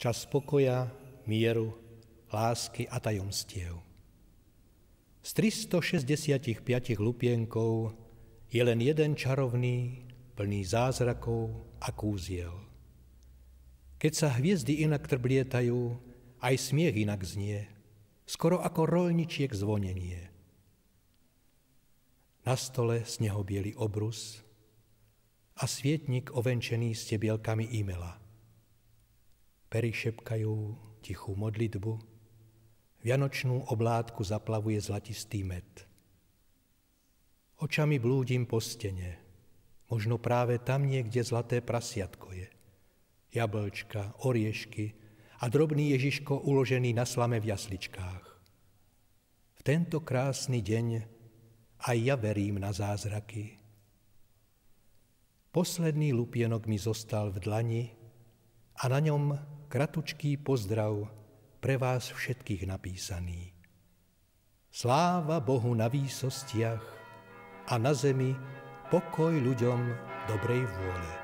čas pokoja, mieru, lásky a tajomstiev. Z 365 lupienkov je len jeden čarovný, plný zázrakov a kúziel. Keď sa hviezdy inak trblietajú, aj smiech inak znie, skoro ako rolničiek zvonenie. Na stole snehobiely obrus a svietnik ovenčený stebielkami imela – Pery šepkajú tichú modlitbu, vianočnú oblátku zaplavuje zlatistý med. Očami blúdim po stene, možno práve tam niekde zlaté prasiatko je. Jablčka, oriešky a drobný Ježiško uložený na slame v jasličkách. V tento krásny deň aj ja verím na zázraky. Posledný lupienok mi zostal v dlani a na ňom kratučký pozdrav pre vás všetkých napísaný. Sláva Bohu na výsostiach a na zemi pokoj ľuďom dobrej vôle.